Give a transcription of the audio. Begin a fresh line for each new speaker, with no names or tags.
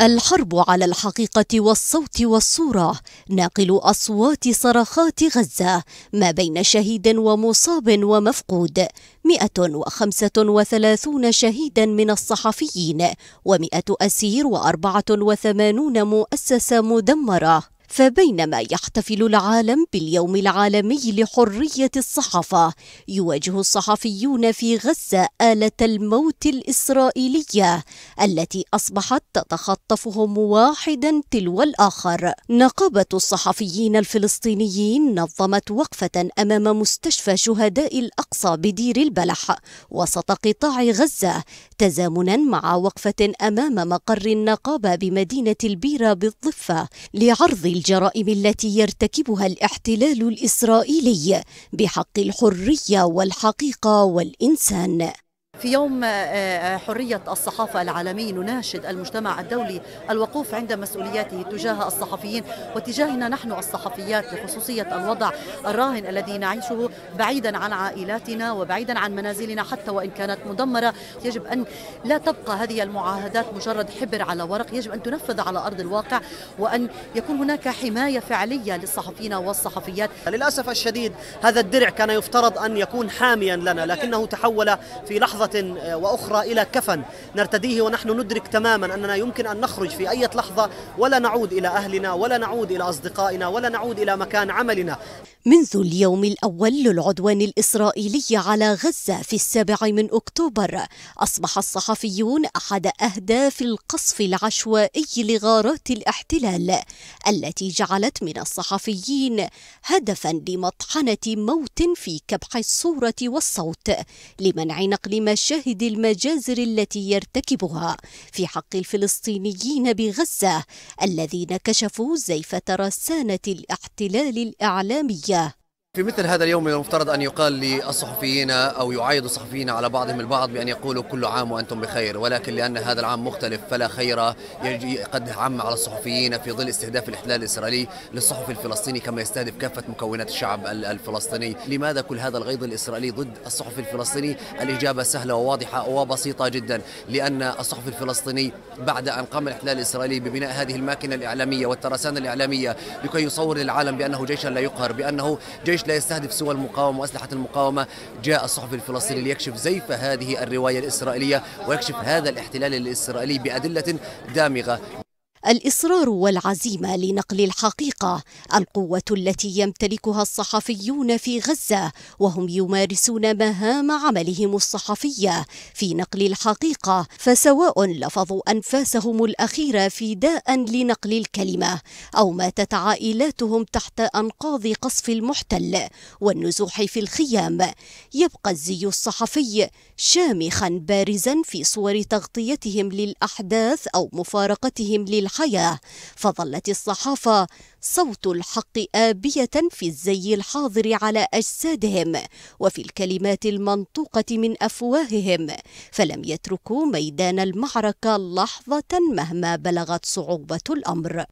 الحرب على الحقيقة والصوت والصورة ناقل أصوات صرخات غزة ما بين شهيد ومصاب ومفقود 135 شهيدا من الصحفيين و100 أسير و84 مؤسسة مدمرة فبينما يحتفل العالم باليوم العالمي لحرية الصحافة يواجه الصحفيون في غزة آلة الموت الإسرائيلية التي أصبحت تتخطفهم واحدا تلو الآخر نقابة الصحفيين الفلسطينيين نظمت وقفة أمام مستشفى شهداء الأقصى بدير البلح وسط قطاع غزة تزامنا مع وقفة أمام مقر النقابة بمدينة البيرة بالضفة لعرض الجرائم التي يرتكبها الاحتلال الاسرائيلي بحق الحريه والحقيقه والانسان
في يوم آه، آه، حرية الصحافة العالمي نناشد المجتمع الدولي الوقوف عند مسؤولياته تجاه الصحفيين وتجاهنا نحن الصحفيات لخصوصية الوضع الراهن الذي نعيشه بعيدا عن عائلاتنا وبعيدا عن منازلنا حتى وإن كانت مدمرة يجب أن لا تبقى هذه المعاهدات مجرد حبر على ورق يجب أن تنفذ على أرض الواقع وأن يكون هناك حماية فعلية للصحفيين والصحفيات للأسف الشديد هذا الدرع كان يفترض أن يكون حاميا لنا لكنه تحول في لحظة آه، وأخرى إلى كفن نرتديه ونحن ندرك تماما أننا يمكن أن نخرج في أي لحظة ولا نعود إلى أهلنا ولا نعود إلى أصدقائنا ولا نعود إلى مكان عملنا
منذ اليوم الأول للعدوان الإسرائيلي على غزة في السابع من أكتوبر أصبح الصحفيون أحد أهداف القصف العشوائي لغارات الاحتلال التي جعلت من الصحفيين هدفا لمطحنة موت في كبح الصورة والصوت لمنع نقل ما شاهد المجازر التي يرتكبها في حق الفلسطينيين بغزة الذين كشفوا زيف ترسانة الاحتلال الإعلامية
في مثل هذا اليوم المفترض أن يقال للصحفيين أو يعايد الصحفيين على بعضهم البعض بأن يقولوا كل عام وأنتم بخير ولكن لأن هذا العام مختلف فلا خير قد عم على الصحفيين في ظل استهداف الاحتلال الإسرائيلي للصحف الفلسطيني كما يستهدف كافة مكونات الشعب الفلسطيني لماذا كل هذا الغيظ الإسرائيلي ضد الصحف الفلسطيني الإجابة سهلة وواضحة وبسيطة جدا لأن الصحف الفلسطيني بعد أن قام الاحتلال الإسرائيلي ببناء هذه الماكينة الإعلامية والترسانة الإعلامية لكي يصور للعالم بأنه جيشا لا يقهر بأنه جيش الجيش لا يستهدف سوى المقاومة وأسلحة المقاومة جاء الصحفي الفلسطيني ليكشف زيف هذه الرواية الإسرائيلية ويكشف هذا الاحتلال الإسرائيلي بأدلة دامغة
الاصرار والعزيمه لنقل الحقيقه القوه التي يمتلكها الصحفيون في غزه وهم يمارسون مهام عملهم الصحفيه في نقل الحقيقه فسواء لفظوا انفاسهم الاخيره فداء لنقل الكلمه او ماتت عائلاتهم تحت انقاض قصف المحتل والنزوح في الخيام يبقى الزي الصحفي شامخا بارزا في صور تغطيتهم للاحداث او مفارقتهم للحقيقه الحياة فظلت الصحافة صوت الحق آبية في الزي الحاضر على أجسادهم وفي الكلمات المنطوقة من أفواههم فلم يتركوا ميدان المعركة لحظة مهما بلغت صعوبة الأمر